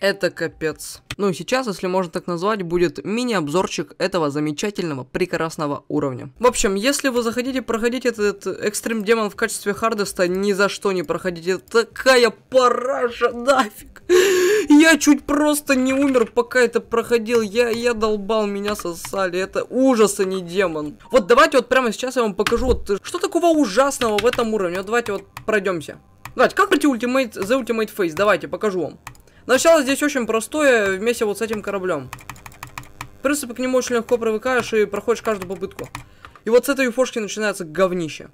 Это капец. Ну и сейчас, если можно так назвать, будет мини-обзорчик этого замечательного, прекрасного уровня. В общем, если вы захотите проходить этот экстрим демон в качестве хардеста, ни за что не проходите. Такая параша, нафиг. Я чуть просто не умер, пока это проходил. Я, я долбал, меня сосали. Это ужас, а не демон. Вот давайте вот прямо сейчас я вам покажу, вот, что такого ужасного в этом уровне. Вот давайте вот пройдемся. Давайте, как пройти ультимейт, за Ultimate Face? Давайте, покажу вам. Начало здесь очень простое, вместе вот с этим кораблем. В принципе, к нему очень легко привыкаешь и проходишь каждую попытку. И вот с этой юфошки начинается говнище.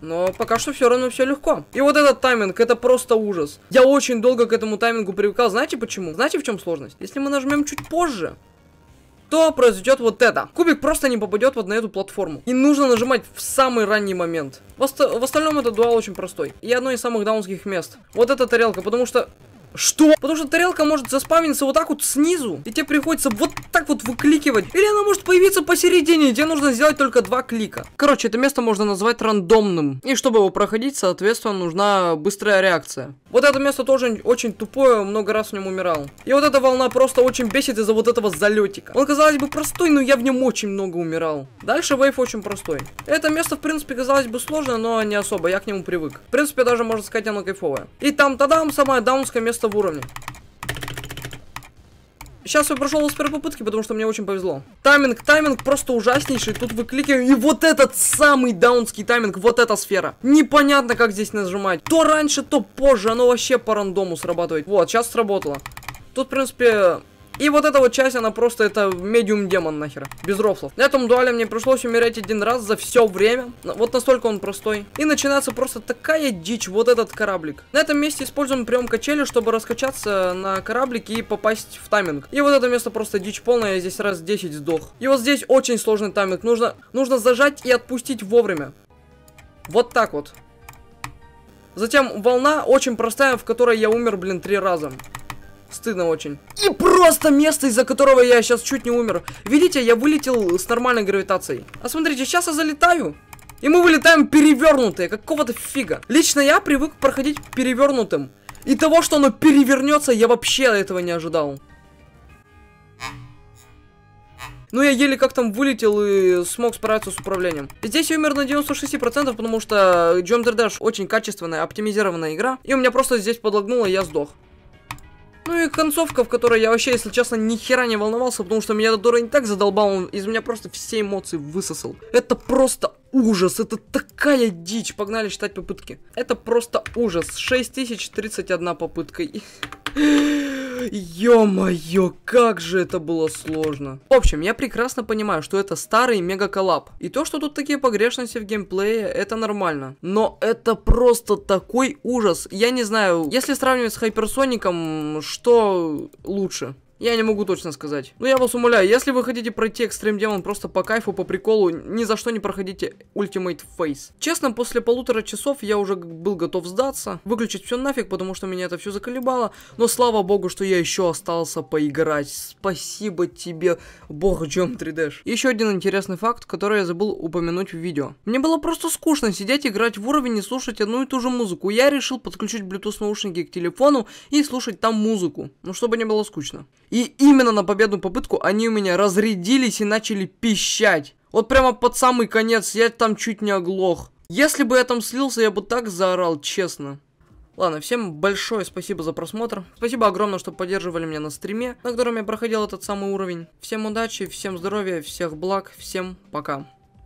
Но пока что все равно все легко. И вот этот тайминг, это просто ужас. Я очень долго к этому таймингу привыкал. Знаете почему? Знаете в чем сложность? Если мы нажмем чуть позже, то произойдет вот это. Кубик просто не попадет вот на эту платформу. И нужно нажимать в самый ранний момент. В, ост в остальном этот дуал очень простой. И одно из самых даунских мест. Вот эта тарелка, потому что что? Потому что тарелка может заспавниться вот так вот снизу, и тебе приходится вот так вот выкликивать. Или она может появиться посередине, и тебе нужно сделать только два клика. Короче, это место можно назвать рандомным. И чтобы его проходить, соответственно, нужна быстрая реакция. Вот это место тоже очень тупое, много раз в нем умирал. И вот эта волна просто очень бесит из-за вот этого залетика. Он, казалось бы, простой, но я в нем очень много умирал. Дальше вейв очень простой. Это место, в принципе, казалось бы сложное, но не особо, я к нему привык. В принципе, даже, можно сказать, оно кайфовое. И там-тадам, самое даунское место 11 уровня. Сейчас я прошел с первой попытки, потому что мне очень повезло. Тайминг, тайминг просто ужаснейший. Тут вы кликаете, и вот этот самый даунский тайминг, вот эта сфера. Непонятно, как здесь нажимать. То раньше, то позже, оно вообще по рандому срабатывает. Вот, сейчас сработало. Тут, в принципе, и вот эта вот часть, она просто, это медиум-демон нахера. Без рофлов. На этом дуале мне пришлось умереть один раз за все время. Вот настолько он простой. И начинается просто такая дичь, вот этот кораблик. На этом месте используем прием качели, чтобы раскачаться на кораблике и попасть в тайминг. И вот это место просто дичь полная, я здесь раз 10 сдох. И вот здесь очень сложный тайминг, нужно, нужно зажать и отпустить вовремя. Вот так вот. Затем волна очень простая, в которой я умер, блин, три раза. Стыдно очень. И просто место, из-за которого я сейчас чуть не умер. Видите, я вылетел с нормальной гравитацией. А смотрите, сейчас я залетаю. И мы вылетаем перевернутые, какого-то фига. Лично я привык проходить перевернутым. И того, что оно перевернется, я вообще этого не ожидал. Ну, я еле как там вылетел и смог справиться с управлением. Здесь я умер на 96%, потому что Jump Dash очень качественная, оптимизированная игра. И у меня просто здесь подлагнуло, и я сдох. Ну и концовка, в которой я вообще, если честно, ни хера не волновался, потому что меня этот уровень так задолбал, он из меня просто все эмоции высосал. Это просто ужас, это такая дичь. Погнали считать попытки. Это просто ужас. 6031 попытка. Ё-моё, как же это было сложно. В общем, я прекрасно понимаю, что это старый мега коллап. И то, что тут такие погрешности в геймплее, это нормально. Но это просто такой ужас. Я не знаю, если сравнивать с Хайперсоником, что лучше? Я не могу точно сказать. Но ну, я вас умоляю, если вы хотите пройти Extreme Demon просто по кайфу, по приколу, ни за что не проходите Ultimate Face. Честно, после полутора часов я уже был готов сдаться, выключить все нафиг, потому что меня это все заколебало. Но слава богу, что я еще остался поиграть. Спасибо тебе, бог Джем 3D. Еще один интересный факт, который я забыл упомянуть в видео. Мне было просто скучно сидеть, играть в уровень и слушать одну и ту же музыку. Я решил подключить Bluetooth наушники к телефону и слушать там музыку. Ну, чтобы не было скучно. И именно на победную попытку они у меня разрядились и начали пищать. Вот прямо под самый конец я там чуть не оглох. Если бы я там слился, я бы так заорал, честно. Ладно, всем большое спасибо за просмотр. Спасибо огромное, что поддерживали меня на стриме, на котором я проходил этот самый уровень. Всем удачи, всем здоровья, всех благ, всем пока.